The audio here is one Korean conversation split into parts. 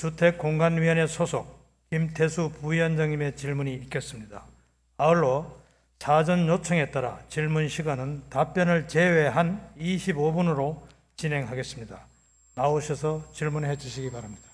주택공간위원회 소속 김태수 부위원장님의 질문이 있겠습니다. 아울러 사전 요청에 따라 질문 시간은 답변을 제외한 25분으로 진행하겠습니다. 나오셔서 질문해 주시기 바랍니다.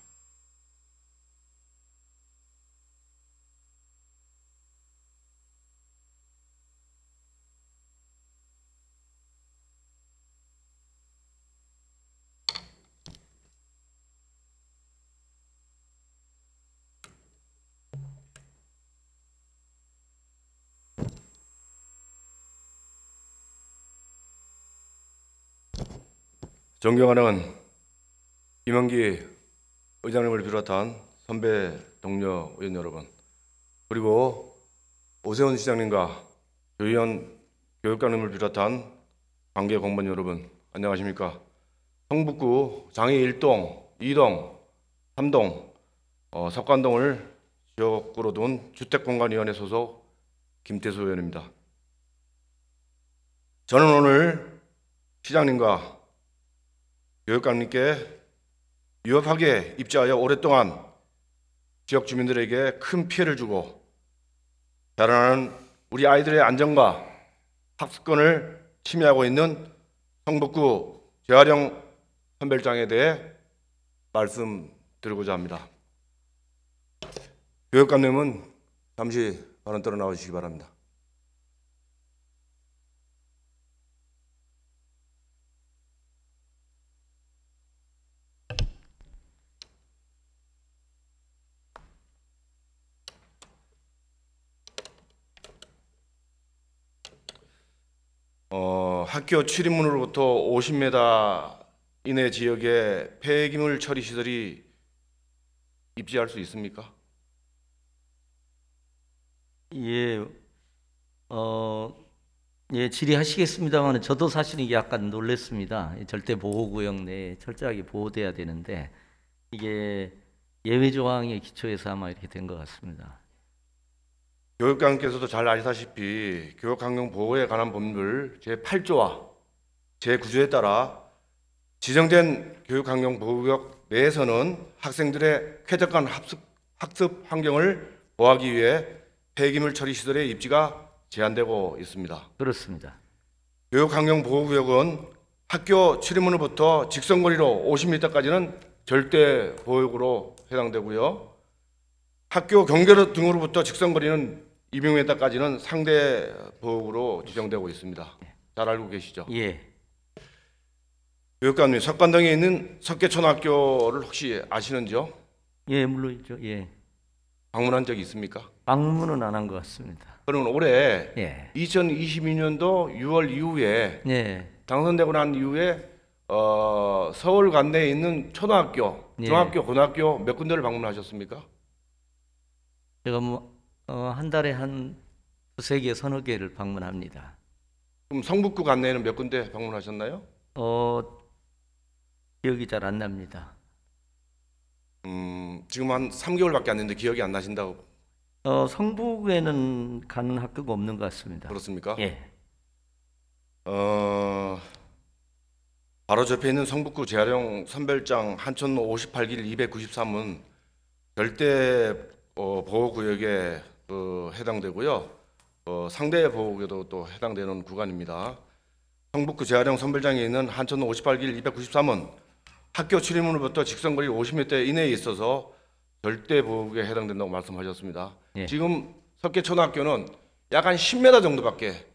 존경하는 임원기 의장님을 비롯한 선배 동료 의원 여러분 그리고 오세훈 시장님과 교의원 교육감님을 비롯한 관계 공무원 여러분 안녕하십니까 성북구 장애 1동, 2동, 3동, 어, 석관동을 지역으로 둔 주택공간위원회 소속 김태수 의원입니다 저는 오늘 시장님과 교육감님께 위협하게 입자하여 오랫동안 지역 주민들에게 큰 피해를 주고 자라나는 우리 아이들의 안전과 학습권을 침해하고 있는 성북구 재활용 선별장에 대해 말씀드리고자 합니다. 교육감님은 잠시 발언 떨어 나오시기 바랍니다. 학교 출입문으로부터 50m 이내 지역에 폐기물 처리 시설이 입지할 수 있습니까? 예, 어, 예, 질의하시겠습니다만 저도 사실 이게 약간 놀랬습니다. 절대 보호구역 내에 철저하게 보호돼야 되는데 이게 예외 조항의 기초에서 아마 이렇게 된 것 같습니다. 교육감께서도 잘 아시다시피 교육환경 보호에 관한 법률 제8조와 제9조에 따라 지정된 교육환경 보호구역 내에서는 학생들의 쾌적한 학습, 학습 환경을 보호하기 위해 폐기물 처리 시설의 입지가 제한되고 있습니다. 그렇습니다. 교육환경 보호구역은 학교 출입문으로부터 직선거리로 50m까지는 절대 보호구역으로 해당되고요. 학교 경계로 등으로부터 직선거리는 이명회다까지는 상대 법으로 지정되고 있습니다. 잘 알고 계시죠? 예. 교육감님, 석관동에 있는 석계초등학교를 혹시 아시는지요? 예, 물론이죠. 예. 방문한 적 있습니까? 방문은 안 한 것 같습니다. 그러면 올해 예. 2022년도 6월 이후에 예. 당선되고 난 이후에 어, 서울 관내에 있는 초등학교, 예. 중학교, 예. 고등학교 몇 군데를 방문하셨습니까? 제가 뭐 어, 한 달에 한 두 세 개, 서너 개를 방문합니다. 그럼 성북구 관내는몇 군데 방문하셨나요? 어, 기억이 잘 안 납니다. 음, 지금 한 3개월밖에 안 됐는데 기억이 안 나신다고. 어, 성북에는 가는 학교가 없는 것 같습니다. 그렇습니까? 예. 어, 바로 옆에 있는 성북구 재활용 선별장 한천 58길 293은 절대 어, 보호구역에 어, 해당되고요. 어, 상대 보호구역에도 또 해당되는 구간입니다. 성북구 재활용 선별장에 있는 한천 58길 293원 학교 출입문으로부터 직선거리 50m 이내에 있어서 절대 보호구역에 해당된다고 말씀하셨습니다. 예. 지금 석계초등학교는 약 한 10m 정도밖에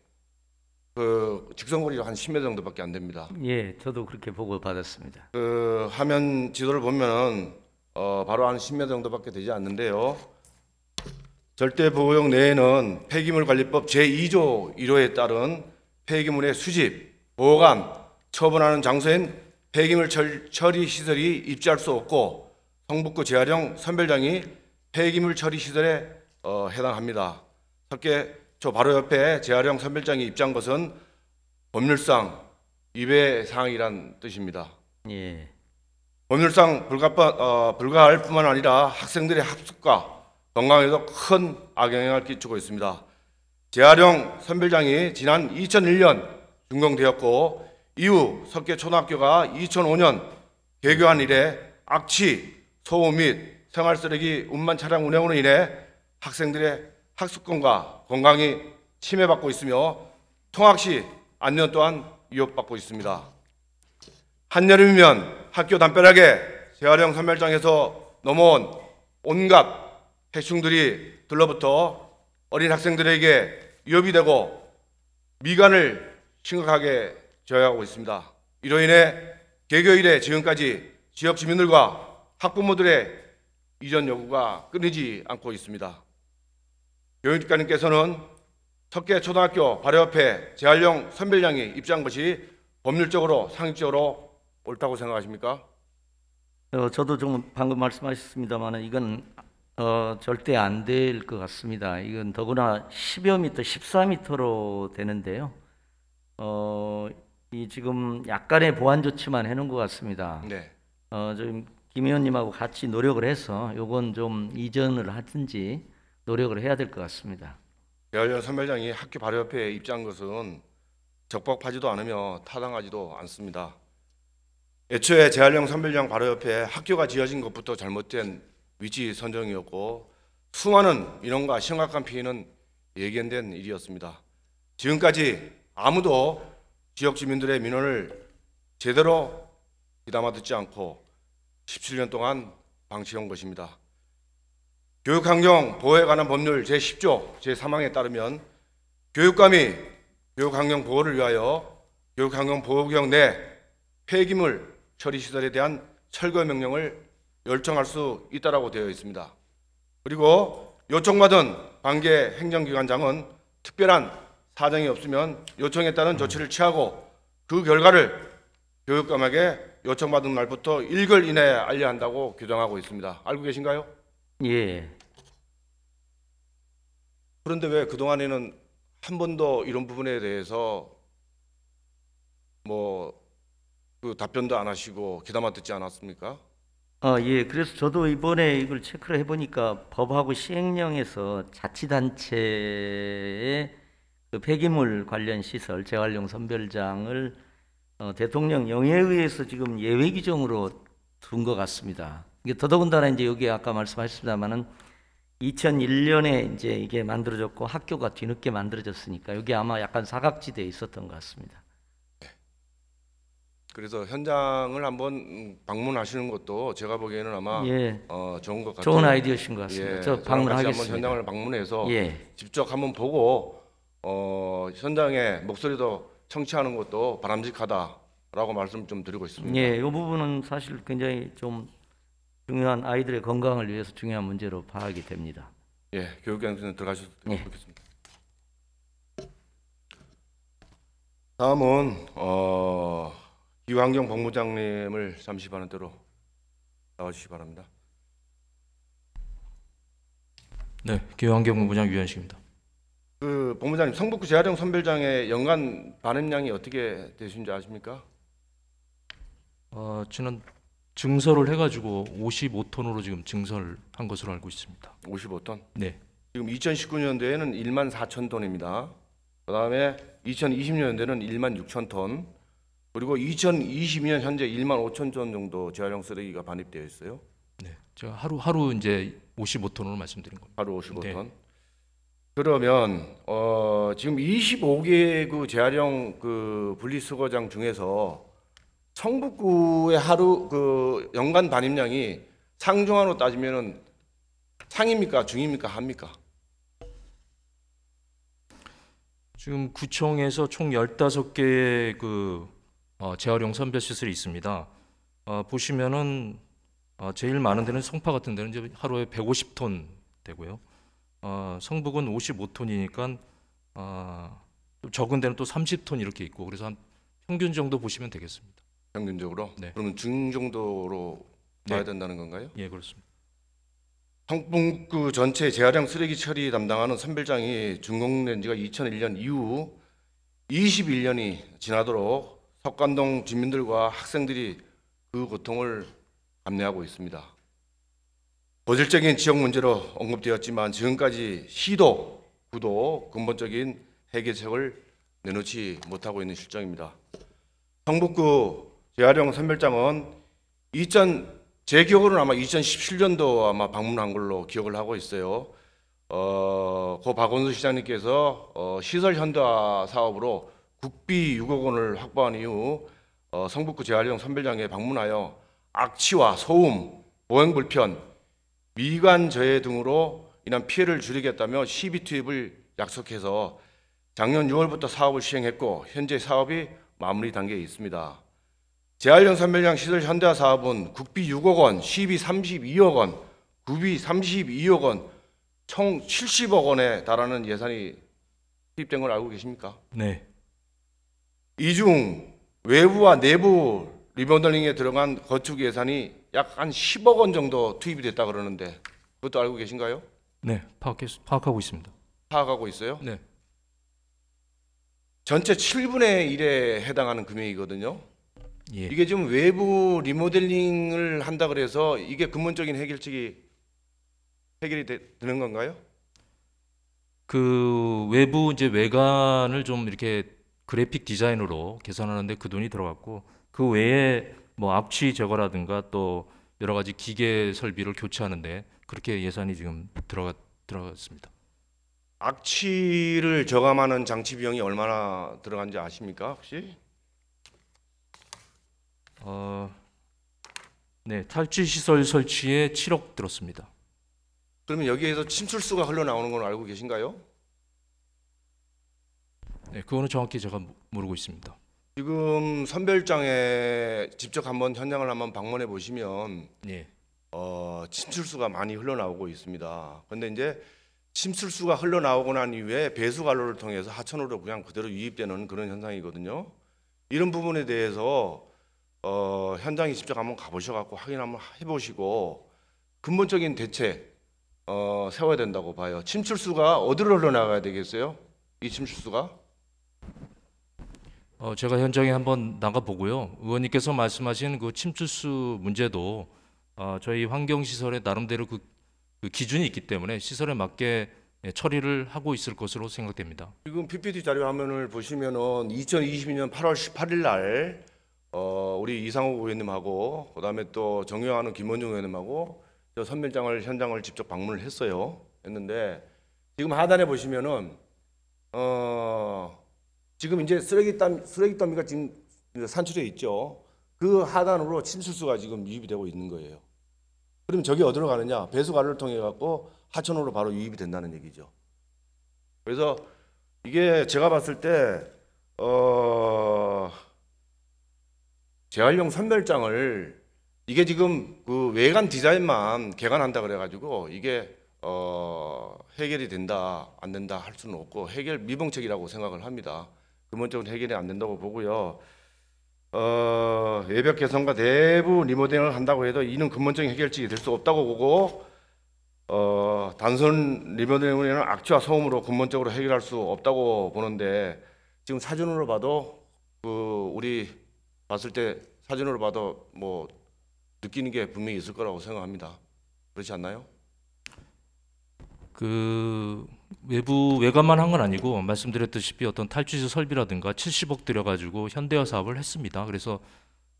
그 직선거리로 한 10m 정도밖에 안 됩니다. 예, 저도 그렇게 보고 받았습니다. 그 화면 지도를 보면 어, 바로 한 10m 정도밖에 되지 않는데요. 절대 보호용 내에는 폐기물 관리법 제2조 1호에 따른 폐기물의 수집, 보관, 호 처분하는 장소엔 폐기물 처리 시설이 입지할 수 없고 성북구 재활용 선별장이 폐기물 처리 시설에 어, 해당합니다. 특계저 바로 옆에 재활용 선별장이 입장 것은 법률상 위배 사항이란 뜻입니다. 예. 법률상 불가, 어, 불가할 뿐만 아니라 학생들의 학습과 건강에도 큰 악영향을 끼치고 있습니다. 재활용 선별장이 지난 2001년 준공되었고 이후 석계초등학교가 2005년 개교한 이래 악취, 소음 및 생활 쓰레기 운반 차량 운행으로 인해 학생들의 학습권과 건강이 침해받고 있으며 통학시 안전 또한 위협받고 있습니다. 한여름이면 학교 담벼락에 재활용 선별장에서 넘어온 온갖 해충들이 들러붙어 어린 학생들에게 위협이 되고 미간을 심각하게 저해하고 있습니다. 이로 인해 개교 일에 지금까지 지역 주민들과 학부모들의 이전 요구가 끊이지 않고 있습니다. 교육관님께서는 특계 초등학교 발효협에 재활용 선별량이 입장 것이 법률적으로 상식적으로 옳다고 생각하십니까? 어, 저도 좀 방금 말씀하셨습니다만 이건 어, 절대 안 될 것 같습니다. 이건 더구나 10여 미터, 14미터로 되는데요. 어, 이 지금 약간의 보완 조치만 해놓은 것 같습니다. 네. 어, 지금 김 의원님하고 같이 노력을 해서 요건 좀 이전을 하든지 노력을 해야 될 것 같습니다. 여여 선별장이 학교 바로 옆에 입장 것은 적법하지도 않으며 타당하지도 않습니다. 애초에 재활용 선별장 바로 옆에 학교가 지어진 것부터 잘못된 위치 선정이었고 수많은 인원과 심각한 피해는 예견된 일이었습니다. 지금까지 아무도 지역 주민들의 민원을 제대로 귀담아 듣지 않고 17년 동안 방치한 것입니다. 교육환경 보호에 관한 법률 제10조 제3항에 따르면 교육감이 교육환경 보호를 위하여 교육환경 보호구역 내 폐기물 처리시설에 대한 철거 명령을 열청할 수 있다라고 되어 있습니다. 그리고 요청받은 관계 행정기관장은 특별한 사정이 없으면 요청에 따른 조치를 취하고 그 결과를 교육감에게 요청받은 날부터 일걸 이내에 알려야 한다고 규정하고 있습니다. 알고 계신가요? 예. 그런데 왜 그동안에는 한 번도 이런 부분에 대해서 뭐 그 답변도 안 하시고 귀담아 듣지 않았습니까? 아, 예. 그래서 저도 이번에 이걸 체크를 해보니까 법하고 시행령에서 자치단체의 그 폐기물 관련 시설 재활용 선별장을 어, 대통령 영에 의해서 지금 예외 규정으로 둔 것 같습니다. 이게 더더군다나 이제 여기 아까 말씀하셨습니다만은 2001년에 이제 이게 만들어졌고 학교가 뒤늦게 만들어졌으니까 여기 아마 약간 사각지대에 있었던 것 같습니다. 그래서 현장을 한번 방문하시는 것도 제가 보기에는 아마 예. 어, 좋은 것 같아요. 좋은 아이디어신 것 같습니다. 예, 저 방문하겠습니다. 현장을 방문해서 예. 직접 한번 보고 어, 현장의 목소리도 청취하는 것도 바람직하다라고 말씀 좀 드리고 있습니다. 예, 이 부분은 사실 굉장히 좀 중요한 아이들의 건강을 위해서 중요한 문제로 파악이 됩니다. 예, 교육위원 들어가셔도 좋겠습니다. 예. 다음은 어. 유환경 법무장님을 잠시 반대로 응 나와주시기 바랍니다. 네, 기호환경 본부장 유현식입니다. 그 본부장님 성북구 재활용 선별장의 연간 반입량이 어떻게 되시는지 아십니까? 어, 저는 증설을 해가지고 5 5톤으로 지금 증설한 것으로 알고 있습니다. 55톤? 네. 지금 2019년도에는 1만 4천 톤입니다. 그다음에 2020년도에는 1만 6천 톤, 그리고 2020년 현재 1만 5천 톤 정도 재활용 쓰레기가 반입되어 있어요. 네, 제가 하루 하루 이제 55톤으로 말씀드린 겁니다. 하루 55톤. 네. 그러면 어, 지금 25개 그 재활용 그 분리수거장 중에서 성북구의 하루 그 연간 반입량이 상중하로 따지면은 상입니까 중입니까 합니까? 지금 구청에서 총 15개의 그 어, 재활용 선별 시설이 있습니다. 어, 보시면은 어, 제일 많은 데는 송파 같은 데는 이제 하루에 150톤 되고요. 어, 성북은 55톤이니까 어, 적은 데는 또 30톤 이렇게 있고 그래서 한 평균 정도 보시면 되겠습니다. 평균적으로? 네. 그러면 중정도로 봐야 네. 된다는 건가요? 예, 그렇습니다. 성북구 전체 재활용 쓰레기 처리 담당하는 선별장이 준공된 지가 2001년 이후 21년이 지나도록 석관동 주민들과 학생들이 그 고통을 감내하고 있습니다. 고질적인 지역 문제로 언급되었지만 지금까지 시도, 구도 근본적인 해결책을 내놓지 못하고 있는 실정입니다. 성북구 재활용 선별장은 2000, 제 기억으로는 아마 2017년도 아마 방문한 걸로 기억을 하고 있어요. 어, 고박원수 시장님께서 어, 시설 현대 사업으로 국비 6억 원을 확보한 이후 어, 성북구 재활용 선별장에 방문하여 악취와 소음, 보행 불편, 미관 저해 등으로 인한 피해를 줄이겠다며 시비 투입을 약속해서 작년 6월부터 사업을 시행했고 현재 사업이 마무리 단계에 있습니다. 재활용 선별장 시설 현대화 사업은 국비 6억 원, 시비 32억 원, 구비 32억 원, 총 70억 원에 달하는 예산이 투입된 걸 알고 계십니까? 네. 이중 외부와 내부 리모델링에 들어간 건축 예산이 약 한 10억 원 정도 투입이 됐다 그러는데 그것도 알고 계신가요? 네, 파악해, 파악하고 있습니다. 파악하고 있어요? 네. 전체 7분의 1에 해당하는 금액이거든요. 예. 이게 지금 외부 리모델링을 한다 그래서 이게 근본적인 해결책이 해결이 되, 는 건가요? 그 외부 이제 외관을 좀 이렇게 그래픽 디자인으로 개선하는데 그 돈이 들어갔고 그 외에 뭐 악취 제거라든가 또 여러 가지 기계 설비를 교체하는데 그렇게 예산이 지금 들어가 들어갔습니다. 악취를 저감하는 장치 비용이 얼마나 들어간지 아십니까 혹시? 어, 네 탈취 시설 설치에 7억 들었습니다. 그러면 여기에서 침출수가 흘러나오는 건 알고 계신가요? 네, 그거는 정확히 제가 모르고 있습니다. 지금 선별장에 직접 한번 현장을 한번 방문해 보시면 예. 어, 침출수가 많이 흘러나오고 있습니다. 근데 이제 침출수가 흘러나오고 난 이후에 배수관로를 통해서 하천으로 그냥 그대로 유입되는 그런 현상이거든요. 이런 부분에 대해서 어, 현장에 직접 한번 가보셔갖고 확인 한번 해보시고 근본적인 대책 어, 세워야 된다고 봐요. 침출수가 어디로 흘러나가야 되겠어요? 이 침출수가? 어, 제가 현장에 한번 나가 보고요. 의원님께서 말씀하신 그 침투수 문제도 어, 저희 환경 시설에 나름대로 그, 그 기준이 있기 때문에 시설에 맞게 예, 처리를 하고 있을 것으로 생각됩니다. 지금 PPT 자료 화면을 보시면은 2022년 8월 18일 날 어, 우리 이상호 의원님하고 그다음에 또 정영하는 김원중 의원님하고 저 선별장을 현장을 직접 방문을 했어요. 했는데 지금 하단에 보시면은 어 지금 이제 쓰레기 땀 쓰레기 더미가 지금 산출해 있죠. 그 하단으로 침수수가 지금 유입이 되고 있는 거예요. 그럼 저게 어디로 가느냐? 배수관을 통해 갖고 하천으로 바로 유입이 된다는 얘기죠. 그래서 이게 제가 봤을 때 어, 재활용 선별장을 이게 지금 그 외관 디자인만 개관한다 그래가지고 이게 어, 해결이 된다 안 된다 할 수는 없고 해결 미봉책이라고 생각을 합니다. 근본적으로 해결이 안 된다고 보고요. 어, 외벽 개선과 내부 리모델링을 한다고 해도 이는 근본적인 해결책이 될 수 없다고 보고 어, 단순 리모델링은 악취와 소음으로 근본적으로 해결할 수 없다고 보는데 지금 사진으로 봐도 그 우리 봤을 때 사진으로 봐도 뭐 느끼는 게 분명히 있을 거라고 생각합니다. 그렇지 않나요? 그 외부 외관만 한 건 아니고 말씀드렸듯이 어떤 탈취수 설비라든가 70억 들여가지고 현대화 사업을 했습니다. 그래서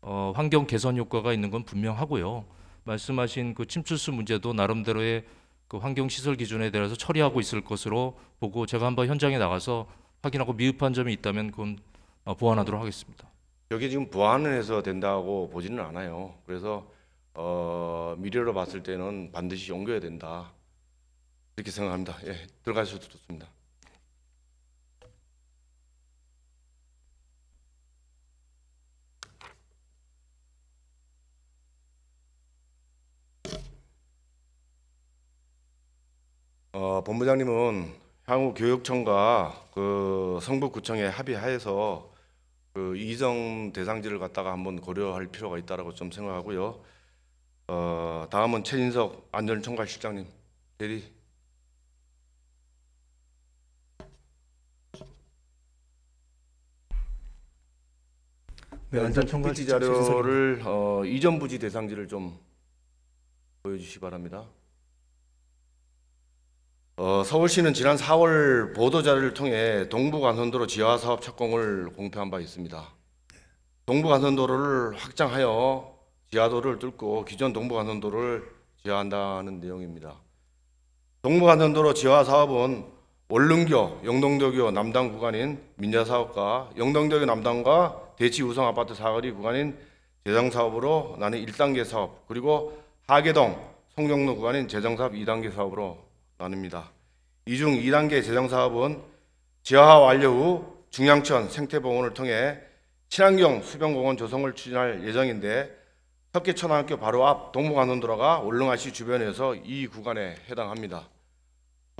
어, 환경 개선 효과가 있는 건 분명하고요. 말씀하신 그 침출수 문제도 나름대로의 그 환경 시설 기준에 대해서 처리하고 있을 것으로 보고 제가 한번 현장에 나가서 확인하고 미흡한 점이 있다면 그건 어, 보완하도록 하겠습니다. 여기 지금 보완을 해서 된다고 보지는 않아요. 그래서 어, 미래로 봤을 때는 반드시 옮겨야 된다. 이렇게 생각합니다. 예, 들어가셔도 좋습니다. 어, 본부장님은 향후 교육청과 그 성북구청에 합의하여서 그 이정 대상지를 갖다가 한번 고려할 필요가 있다라고 좀 생각하고요. 어, 다음은 최진석 안전총괄실장님 대리 네, 네 안전총괄 지 자료를 어, 이전 부지 대상지를 좀 보여주시 기 바랍니다. 어, 서울시는 지난 4월 보도자료를 통해 동부간선도로 지하사업 착공을 공표한 바 있습니다. 동부간선도로를 확장하여 지하도를 뚫고 기존 동부간선도를 지하한다는 내용입니다. 동부간선도로 지하사업은 원릉교 영동대교 남단 구간인 민자사업과 영동대교 남단과 대치 우성 아파트 사거리 구간인 재정 사업으로 나는 1단계 사업 그리고 하계동 송정로 구간인 재정 사업 2단계 사업으로 나눕니다. 이 중 2단계 재정 사업은 지하 화 완료 후 중양천 생태공원을 통해 친환경 수변공원 조성을 추진할 예정인데 석계천안학교 바로 앞 동부간선도로가 월릉아시 주변에서 이 구간에 해당합니다.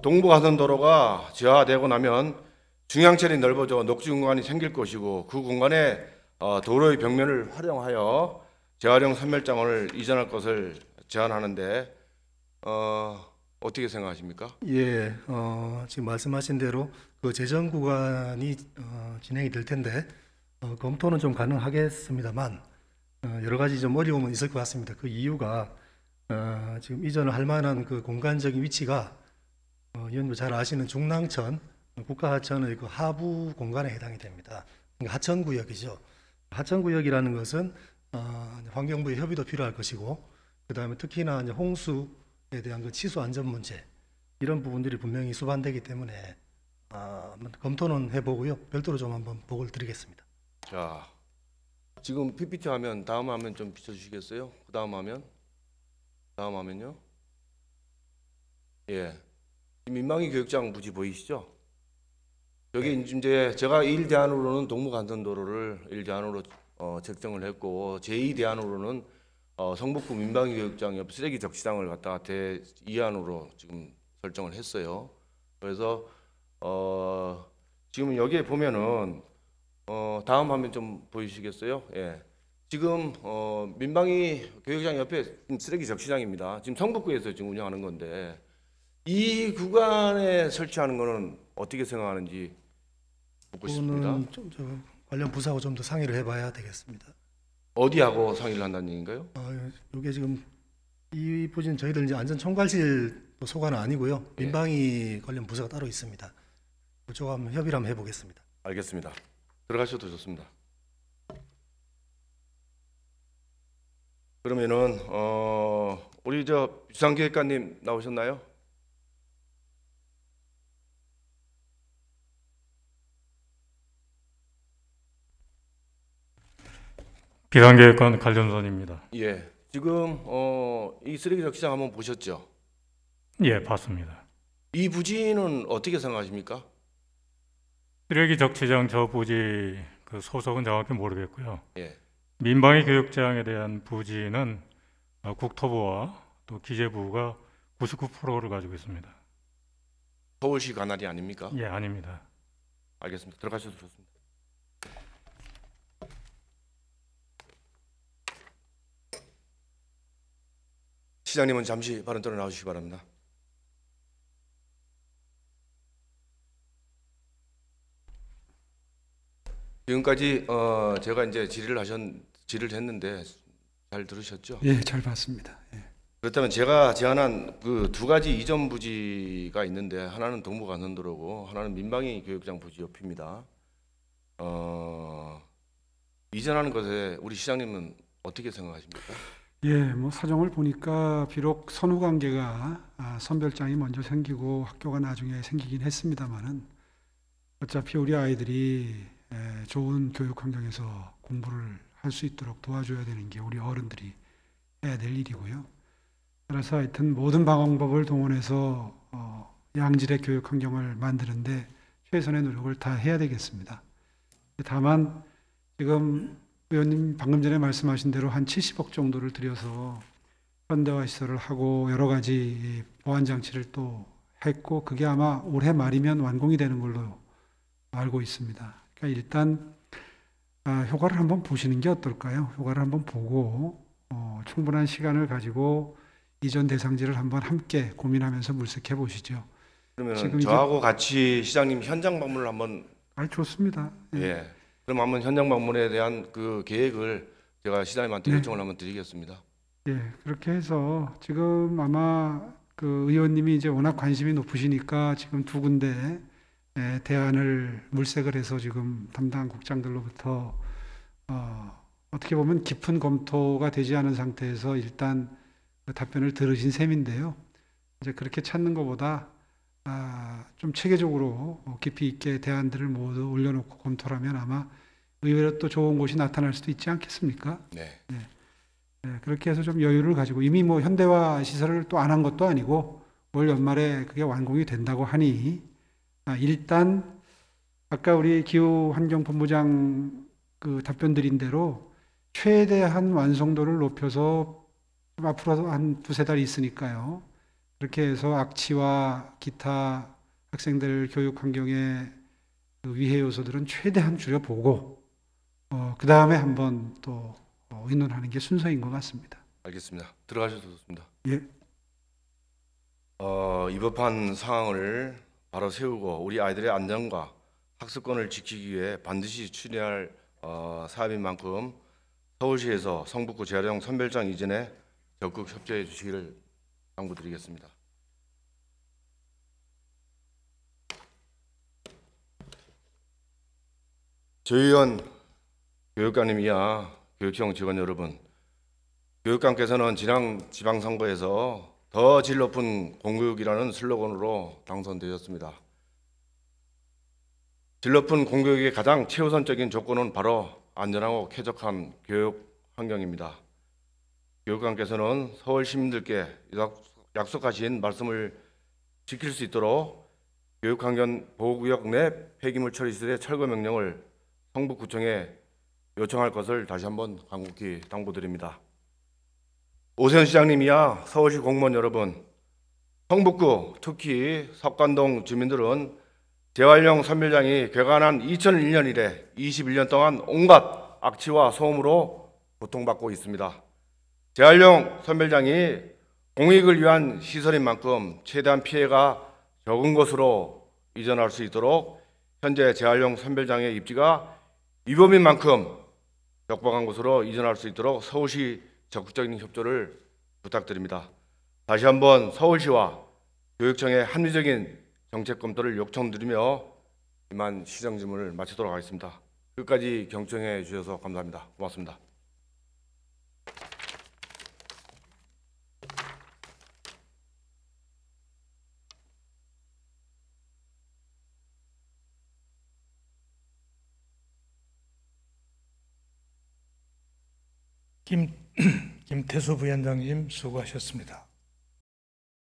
동부간선도로가 지하되고 화 나면 중앙철이 넓어져 녹지 공간이 생길 것이고 그 공간에 어, 도로의 벽면을 활용하여 재활용 선멸장을 이전할 것을 제안하는데 어, 어떻게 생각하십니까? 예, 어, 지금 말씀하신 대로 그 재정 구간이 어, 진행이 될 텐데 어, 검토는 좀 가능하겠습니다만 어, 여러 가지 좀 어려움은 있을 것 같습니다. 그 이유가 어, 지금 이전을 할 만한 그 공간적인 위치가 어, 위원도 잘 아시는 중랑천 국가 하천의 그 하부 공간에 해당이 됩니다. 그러니까 하천 구역이죠. 하천 구역이라는 것은 어, 환경부의 협의도 필요할 것이고 그 다음에 특히나 이제 홍수에 대한 그 치수 안전 문제 이런 부분들이 분명히 수반되기 때문에 어, 검토는 해보고요. 별도로 좀 한번 보고를 드리겠습니다. 자, 지금 PPT 하면 다음 화면 좀 비춰주시겠어요? 그 다음 화면, 다음 화면요. 예, 민망이 교육장 부지 보이시죠? 여기 네. 이제 제가 1대안으로는 동부간선도로를 1대안으로 어, 책정을 했고 제2대안으로는 어, 성북구 민방위교육장 옆 쓰레기 적시장을 갖다가 대2안으로 지금 설정을 했어요. 그래서 어, 지금 여기에 보면은 어, 다음 화면 좀 보이시겠어요? 예. 지금 어, 민방위 교육장 옆에 쓰레기 적시장입니다. 지금 성북구에서 지금 운영하는 건데 이 구간에 설치하는 거는 어떻게 생각하는지 묻고 싶습니다. 좀, 좀 관련 부서하고 좀 더 상의를 해봐야 되겠습니다. 어디하고 상의를 한다는 얘기인가요? 아, 이게 지금 이부지 저희들 이제 안전 총괄실 뭐 소관은 아니고요. 예. 민방위 예. 관련 부서가 따로 있습니다. 그쪽 한번 협의를 한번 해보겠습니다. 알겠습니다. 들어가셔도 좋습니다. 그러면은 어, 우리 저 유상기획관님 나오셨나요? 비상계획관 관련선입니다. 예. 지금 어, 이 쓰레기 적시장 한번 보셨죠? 예, 봤습니다. 이 부지는 어떻게 생각하십니까? 쓰레기 적시장 저 부지 그 소속은 정확히 모르겠고요. 예. 민방위 교육장에 대한 부지는 어, 국토부와 또 기재부가 99%를 가지고 있습니다. 서울시 관할이 아닙니까? 예, 아닙니다. 알겠습니다. 들어가셔도 좋습니다. 시장님은 잠시 발언 떨어 나와주시기 바랍니다. 지금까지 어 제가 이제 질의를 하셨 질의를 했는데 잘 들으셨죠? 예, 잘 봤습니다. 예. 그렇다면 제가 제안한 그 두 가지 이전 부지가 있는데 하나는 동부간선도로고 하나는 민방위 교육장 부지 옆입니다. 어, 이전하는 것에 우리 시장님은 어떻게 생각하십니까? 예, 뭐 사정을 보니까 비록 선후 관계가 아, 선별장이 먼저 생기고 학교가 나중에 생기긴 했습니다만은 어차피 우리 아이들이 에, 예, 좋은 교육 환경에서 공부를 할 수 있도록 도와줘야 되는 게 우리 어른들이 해야 될 일이고요. 따라서 하여튼 모든 방법을 동원해서 어, 양질의 교육 환경을 만드는데 최선의 노력을 다 해야 되겠습니다. 다만 지금 의원님 방금 전에 말씀하신 대로 한 70억 정도를 들여서 현대화 시설을 하고 여러 가지 보안 장치를 또 했고 그게 아마 올해 말이면 완공이 되는 걸로 알고 있습니다. 그러니까 일단 아, 효과를 한번 보시는 게 어떨까요? 효과를 한번 보고 어, 충분한 시간을 가지고 이전 대상지를 한번 함께 고민하면서 물색해 보시죠. 그러면 저하고 같이 시장님 현장 방문을 한번. 아 좋습니다. 예. 예. 그럼 한번 현장 방문에 대한 그 계획을 제가 시장님한테 네. 요청을 한번 드리겠습니다. 예, 그렇게 해서 지금 아마 그 의원님이 이제 워낙 관심이 높으시니까 지금 두 군데 예, 대안을 물색을 해서 지금 담당 국장들로부터 어, 어떻게 보면 깊은 검토가 되지 않은 상태에서 일단 그 답변을 들으신 셈인데요. 이제 그렇게 찾는 것보다 아, 좀 체계적으로 어, 깊이 있게 대안들을 모두 올려놓고 검토하면 아마 의외로 또 좋은 곳이 나타날 수도 있지 않겠습니까? 네. 네. 네 그렇게 해서 좀 여유를 가지고 이미 뭐 현대화 시설을 또 안 한 것도 아니고 올 연말에 그게 완공이 된다고 하니 아, 일단 아까 우리 기후환경본부장 그 답변 드린 대로 최대한 완성도를 높여서 앞으로 한 두세 달 있으니까요. 그렇게 해서 악취와 기타 학생들 교육 환경의 그 위해 요소들은 최대한 줄여보고 어, 그 다음에 한번 또 어, 의논하는 게 순서인 것 같습니다. 알겠습니다. 들어가셔도 좋습니다. 예. 어, 이 법한 상황을 바로 세우고 우리 아이들의 안전과 학습권을 지키기 위해 반드시 추진할 어, 사업인 만큼 서울시에서 성북구 재활용 선별장 이전에 적극 협조해 주시기를 당부드리겠습니다. 저희원 교육관님이야 교육청 직원 여러분, 교육감께서는 지난 지방선거에서 더 질 높은 공교육이라는 슬로건으로 당선되셨습니다. 질 높은 공교육의 가장 최우선적인 조건은 바로 안전하고 쾌적한 교육 환경입니다. 교육감께서는 서울 시민들께 약속하신 말씀을 지킬 수 있도록 교육환경 보호구역 내 폐기물 처리시설의 철거 명령을 성북구청에 요청할 것을 다시 한번 간곡히 당부드립니다. 오세훈 시장님이야 서울시 공무원 여러분, 성북구 특히 석관동 주민들은 재활용 선별장이 개관한 2001년 이래 21년 동안 온갖 악취와 소음으로 고통받고 있습니다. 재활용 선별장이 공익을 위한 시설인 만큼 최대한 피해가 적은 것으로 이전할 수 있도록 현재 재활용 선별장의 입지가 위법인 만큼 적방한 곳으로 이전할 수 있도록 서울시 적극적인 협조를 부탁드립니다. 다시 한번 서울시와 교육청의 합리적인 정책 검토를 요청드리며 이만 시정 질문을 마치도록 하겠습니다. 끝까지 경청해 주셔서 감사합니다. 고맙습니다. 김, 김태수 부위원장님 수고하셨습니다.